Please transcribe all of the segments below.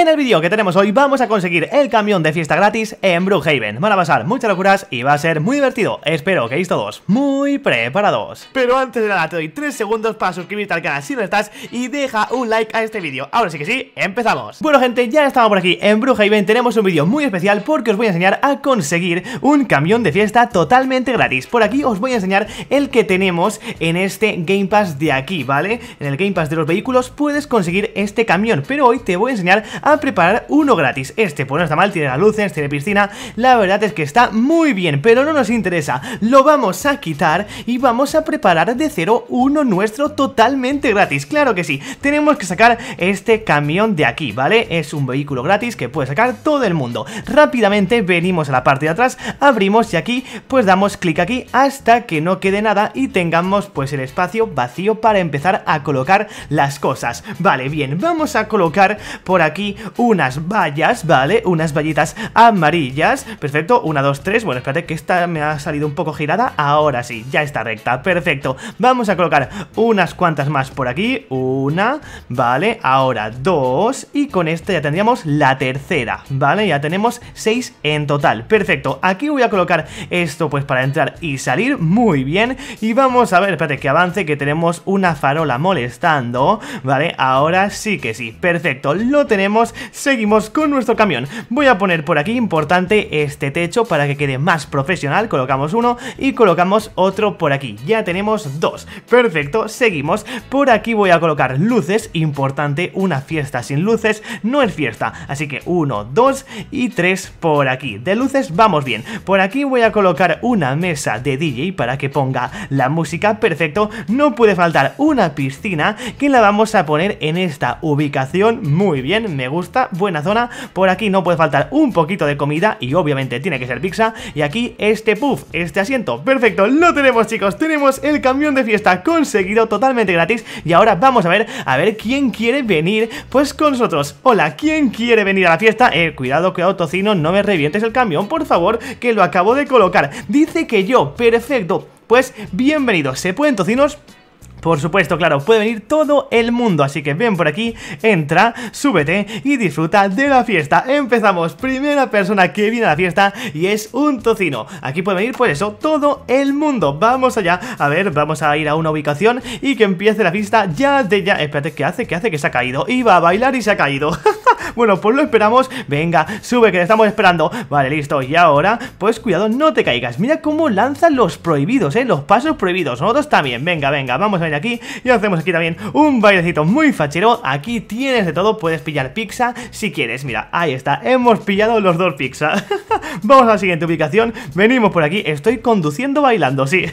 En el vídeo que tenemos hoy vamos a conseguir el camión de fiesta gratis en Brookhaven. Van a pasar muchas locuras y va a ser muy divertido. Espero que estéis todos muy preparados. Pero antes de nada te doy 3 segundos para suscribirte al canal si no estás y deja un like a este vídeo. Ahora sí que sí, empezamos. Bueno gente, ya estamos por aquí en Brookhaven. Tenemos un vídeo muy especial porque os voy a enseñar a conseguir un camión de fiesta totalmente gratis. Por aquí os voy a enseñar el que tenemos en este Game Pass de aquí, ¿vale? En el Game Pass de los vehículos puedes conseguir este camión, pero hoy te voy a enseñar a a preparar uno gratis. Este pues no está mal, tiene la luces, tiene piscina, la verdad es que está muy bien, pero no nos interesa. Lo vamos a quitar y vamos a preparar de cero uno nuestro totalmente gratis. Claro que sí, tenemos que sacar este camión de aquí, ¿vale? Es un vehículo gratis que puede sacar todo el mundo. Rápidamente venimos a la parte de atrás, abrimos y aquí pues damos clic aquí hasta que no quede nada y tengamos pues el espacio vacío para empezar a colocar las cosas. Vale, bien, vamos a colocar por aquí unas vallas, ¿vale? Unas vallitas amarillas, perfecto, una, dos, tres, bueno, espérate que esta me ha salido un poco girada, ahora sí, ya está recta, perfecto, vamos a colocar unas cuantas más por aquí, una, vale, ahora dos, y con esta ya tendríamos la tercera, ¿vale? Ya tenemos seis en total, perfecto, aquí voy a colocar esto pues para entrar y salir, muy bien, y vamos a ver, espérate que avance, que tenemos una farola molestando, ¿vale? Ahora sí que sí, perfecto, lo tenemos seguimos con nuestro camión. Voy a poner por aquí, importante, este techo para que quede más profesional. Colocamos uno y colocamos otro por aquí. Ya tenemos dos. Perfecto, seguimos. Por aquí voy a colocar luces, importante, una fiesta sin luces no es fiesta. Así que uno, dos y tres por aquí. De luces vamos bien. Por aquí voy a colocar una mesa de DJ para que ponga la música. Perfecto, no puede faltar una piscina que la vamos a poner en esta ubicación. Muy bien, me gusta, buena zona, por aquí no puede faltar un poquito de comida y obviamente tiene que ser pizza y aquí este puff, este asiento, perfecto, lo tenemos chicos, tenemos el camión de fiesta conseguido totalmente gratis y ahora vamos a ver, a ver quién quiere venir pues con nosotros, hola, ¿quién quiere venir a la fiesta? Eh, cuidado, cuidado tocino, no me revientes el camión, por favor, que lo acabo de colocar, dice que yo, perfecto, pues bienvenidos, se pueden tocinos por supuesto, claro, puede venir todo el mundo, así que ven por aquí, entra, súbete y disfruta de la fiesta. Empezamos, primera persona que viene a la fiesta y es un tocino. Aquí puede venir, pues eso, todo el mundo. Vamos allá, a ver, vamos a ir a una ubicación y que empiece la fiesta ya de ya. Espérate, ¿qué hace? ¿Qué hace? Que se ha caído. Iba a bailar y se ha caído. bueno, pues lo esperamos. Venga, sube que te estamos esperando. Vale, listo. Y ahora, pues cuidado, no te caigas. Mira cómo lanzan los prohibidos, ¿eh? Los pasos prohibidos. Nosotros también. Venga, venga, vamos a venir aquí y hacemos aquí también un bailecito muy fachero. Aquí tienes de todo. Puedes pillar pizza si quieres. Mira, ahí está. Hemos pillado los dos pizza. vamos a la siguiente ubicación. Venimos por aquí. Estoy conduciendo bailando, sí.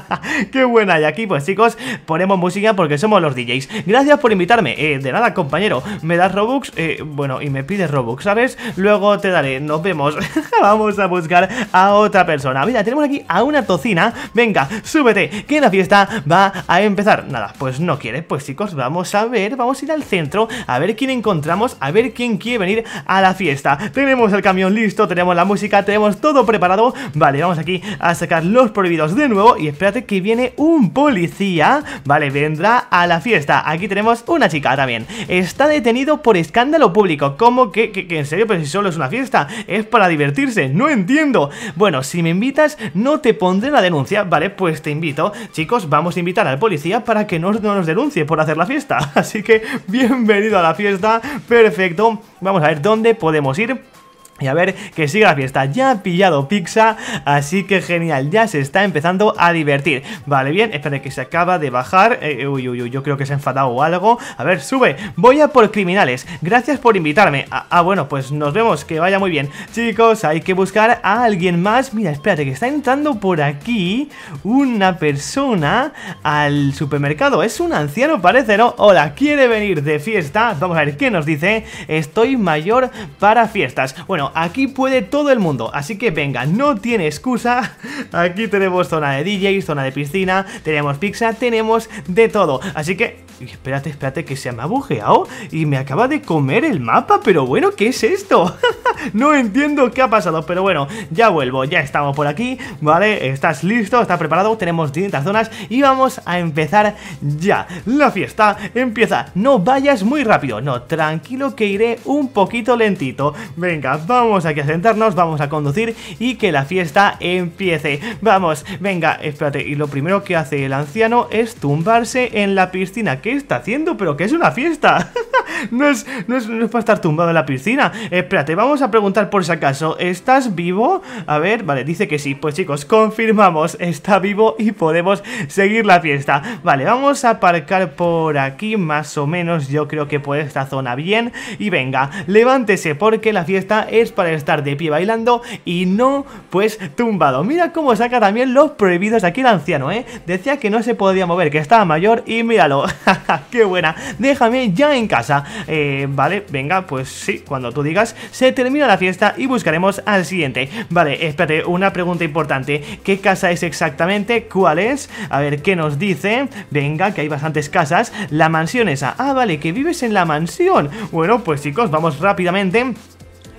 Qué buena. Y aquí, pues chicos, ponemos música porque somos los DJs. Gracias por invitarme. Eh, de nada, compañero. ¿Me das Robux? Eh, bueno, y me pide Robux, ¿sabes? Luego te daré, nos vemos. Vamos a buscar a otra persona. Mira, tenemos aquí a una tocina. Venga, súbete, que la fiesta va a empezar. Nada, pues no quiere. Pues chicos, vamos a ver, vamos a ir al centro, a ver quién encontramos, a ver quién quiere venir a la fiesta. Tenemos el camión listo, tenemos la música, tenemos todo preparado. Vale, vamos aquí a sacar los prohibidos de nuevo y espérate que viene un policía. Vale, vendrá a la fiesta. Aquí tenemos una chica también. Está detenido por escándalo público. ¿Cómo que, que, en serio? Pero si solo es una fiesta, es para divertirse. No entiendo. Bueno, si me invitas, no te pondré la denuncia. Vale, pues te invito. Chicos, vamos a invitar al policía para que no, no nos denuncie por hacer la fiesta. Así que bienvenido a la fiesta. Perfecto. Vamos a ver dónde podemos ir. Y a ver que siga la fiesta, ya ha pillado pizza, así que genial, ya se está empezando a divertir Vale, bien, espera que se acaba de bajar, eh, uy, uy, uy, yo creo que se ha enfadado o algo A ver, sube, voy a por criminales, gracias por invitarme ah, ah, bueno, pues nos vemos, que vaya muy bien Chicos, hay que buscar a alguien más Mira, espérate, que está entrando por aquí una persona al supermercado Es un anciano, parece, ¿no? Hola, ¿quiere venir de fiesta? Vamos a ver, ¿qué nos dice? Estoy mayor para fiestas Bueno, aquí puede todo el mundo, así que venga, no tiene excusa. Aquí tenemos zona de DJs, zona de piscina, tenemos pizza, tenemos de todo. Así que y espérate, espérate, que se me ha bujeado y me acaba de comer el mapa, pero bueno, ¿qué es esto? no entiendo qué ha pasado, pero bueno, ya vuelvo, ya estamos por aquí, ¿vale? Estás listo, estás preparado, tenemos distintas zonas y vamos a empezar ya. La fiesta empieza, no vayas muy rápido, no, tranquilo que iré un poquito lentito. Venga, vamos aquí a sentarnos, vamos a conducir y que la fiesta empiece. Vamos, venga, espérate, y lo primero que hace el anciano es tumbarse en la piscina, ¿qué está haciendo? Pero que es una fiesta. no, es, no, es, no para estar tumbado en la piscina. espérate, vamos a preguntar por si acaso, ¿estás vivo? A ver, vale, dice que sí. Pues chicos, confirmamos, está vivo y podemos seguir la fiesta. Vale, vamos a aparcar por aquí más o menos, yo creo que por esta zona bien. Y venga, levántese porque la fiesta es para estar de pie bailando y no, pues, tumbado. Mira cómo saca también los prohibidos aquí el anciano, ¿eh? Decía que no se podía mover, que estaba mayor y míralo. ¡Qué buena! Déjame ya en casa. Eh, vale, venga, pues sí, cuando tú digas, se termina la fiesta y buscaremos al siguiente. Vale, espérate, una pregunta importante. ¿Qué casa es exactamente? ¿Cuál es? A ver, ¿qué nos dice? Venga, que hay bastantes casas. La mansión esa. Ah, vale, que vives en la mansión. Bueno, pues chicos, vamos rápidamente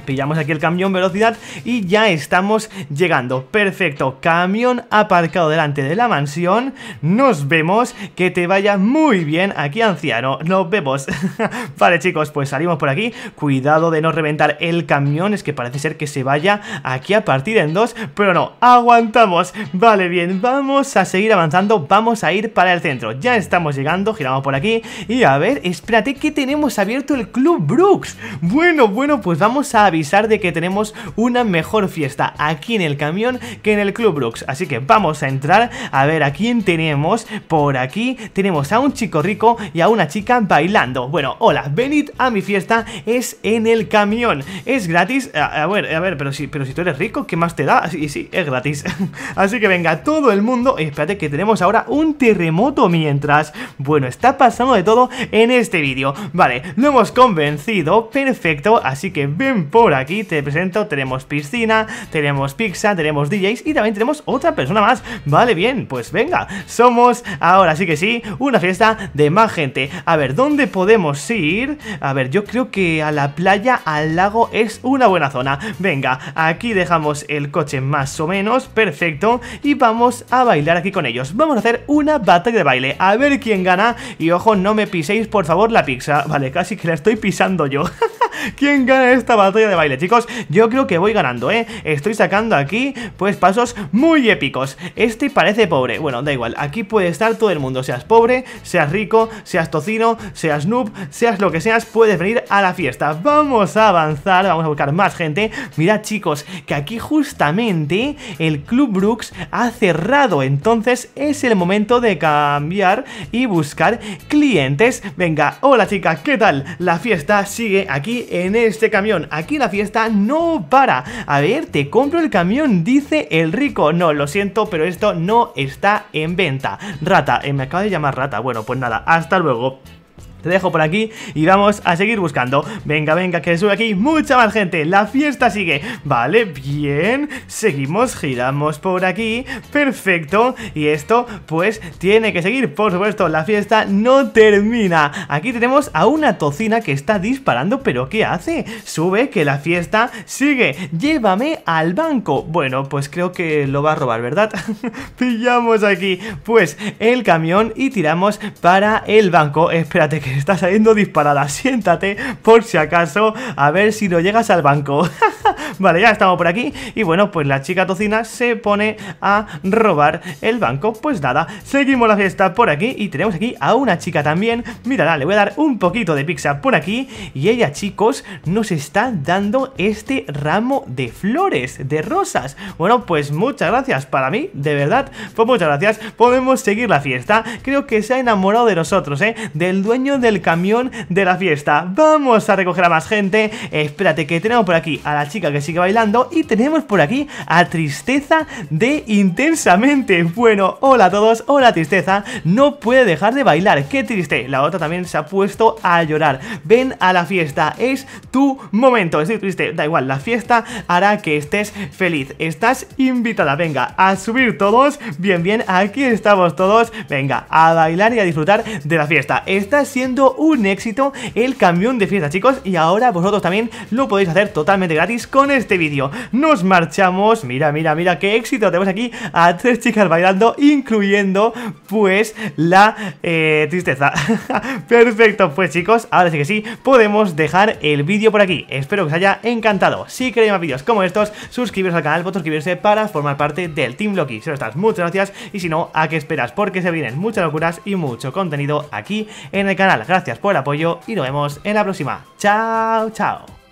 pillamos aquí el camión velocidad y ya estamos llegando. Perfecto, camión aparcado delante de la mansión. Nos vemos, que te vaya muy bien aquí, anciano. Nos vemos. vale, chicos, pues salimos por aquí. Cuidado de no reventar el camión, es que parece ser que se vaya aquí a partir en dos, pero no, aguantamos. Vale, bien, vamos a seguir avanzando, vamos a ir para el centro. Ya estamos llegando, giramos por aquí y a ver, espérate que tenemos abierto el Club Brooks. Bueno, bueno, pues vamos a avisar de que tenemos una mejor fiesta aquí en el camión que en el Club Brooks. Así que vamos a entrar a ver a quién tenemos por aquí. Tenemos a un chico rico y a una chica bailando. Bueno, hola, venid a mi fiesta, es en el camión. Es gratis. A, ver, a ver, pero si, pero si tú eres rico, ¿qué más te da? Sí, sí, es gratis. Así que venga, todo el mundo. espérate que tenemos ahora un terremoto mientras. Bueno, está pasando de todo en este vídeo. Vale, lo hemos convencido. Perfecto. Así que ven por por aquí te presento, tenemos piscina, tenemos pizza, tenemos DJs y también tenemos otra persona más. Vale, bien, pues venga, somos ahora sí que sí, una fiesta de más gente. A ver, ¿dónde podemos ir? A ver, yo creo que a la playa, al lago es una buena zona. Venga, aquí dejamos el coche más o menos, perfecto, y vamos a bailar aquí con ellos. Vamos a hacer una batalla de baile, a ver quién gana y ojo, no me piséis por favor la pizza. Vale, casi que la estoy pisando yo. ¿Quién gana esta batalla de baile, chicos? Yo creo que voy ganando, ¿eh? Estoy sacando aquí, pues, pasos muy épicos Este parece pobre Bueno, da igual, aquí puede estar todo el mundo Seas pobre, seas rico, seas tocino, seas noob Seas lo que seas, puedes venir a la fiesta Vamos a avanzar, vamos a buscar más gente Mirad, chicos, que aquí justamente el Club Brooks ha cerrado Entonces es el momento de cambiar y buscar clientes Venga, hola chica, ¿qué tal? La fiesta sigue aquí en este camión. Aquí la fiesta no para. A ver, te compro el camión, dice el rico. No, lo siento, pero esto no está en venta. Rata, eh, me acaba de llamar rata. Bueno, pues nada, hasta luego te dejo por aquí y vamos a seguir buscando. Venga, venga, que sube aquí mucha más gente. La fiesta sigue. Vale, bien. Seguimos, giramos por aquí. Perfecto. Y esto, pues, tiene que seguir. Por supuesto, la fiesta no termina. Aquí tenemos a una tocina que está disparando, pero ¿qué hace? Sube, que la fiesta sigue. Llévame al banco. Bueno, pues creo que lo va a robar, ¿verdad? Pillamos aquí, pues, el camión y tiramos para el banco. Espérate que está saliendo disparada. Siéntate por si acaso a ver si no llegas al banco. Vale, ya estamos por aquí y bueno, pues la chica tocina se pone a robar el banco. Pues nada, seguimos la fiesta por aquí y tenemos aquí a una chica también. Mírala, le voy a dar un poquito de pizza por aquí y ella, chicos, nos está dando este ramo de flores, de rosas. Bueno, pues muchas gracias para mí, de verdad, pues muchas gracias. Podemos seguir la fiesta. Creo que se ha enamorado de nosotros, ¿eh? Del dueño del camión de la fiesta. Vamos a recoger a más gente. Espérate que tenemos por aquí a la chica que sigue bailando. Y tenemos por aquí a Tristeza de Intensamente. Bueno, hola a todos, hola Tristeza. No puede dejar de bailar, qué triste. La otra también se ha puesto a llorar. Ven a la fiesta, es tu momento. Estoy triste, da igual, la fiesta hará que estés feliz. Estás invitada, venga, a subir todos. Bien, bien, aquí estamos todos. Venga, a bailar y a disfrutar de la fiesta. Está siendo un éxito el camión de fiesta, chicos. Y ahora vosotros también lo podéis hacer totalmente gratis con el este vídeo. Nos marchamos, mira, mira, mira qué éxito, tenemos aquí a tres chicas bailando, incluyendo pues la eh, tristeza. Perfecto, pues chicos, ahora sí que sí, podemos dejar el vídeo por aquí. Espero que os haya encantado. Si queréis más vídeos como estos, suscribiros al canal, por suscribirse para formar parte del Team Loki. Si lo estás, muchas gracias y si no, ¿a qué esperas? Porque se vienen muchas locuras y mucho contenido aquí en el canal. Gracias por el apoyo y nos vemos en la próxima. Chao, chao.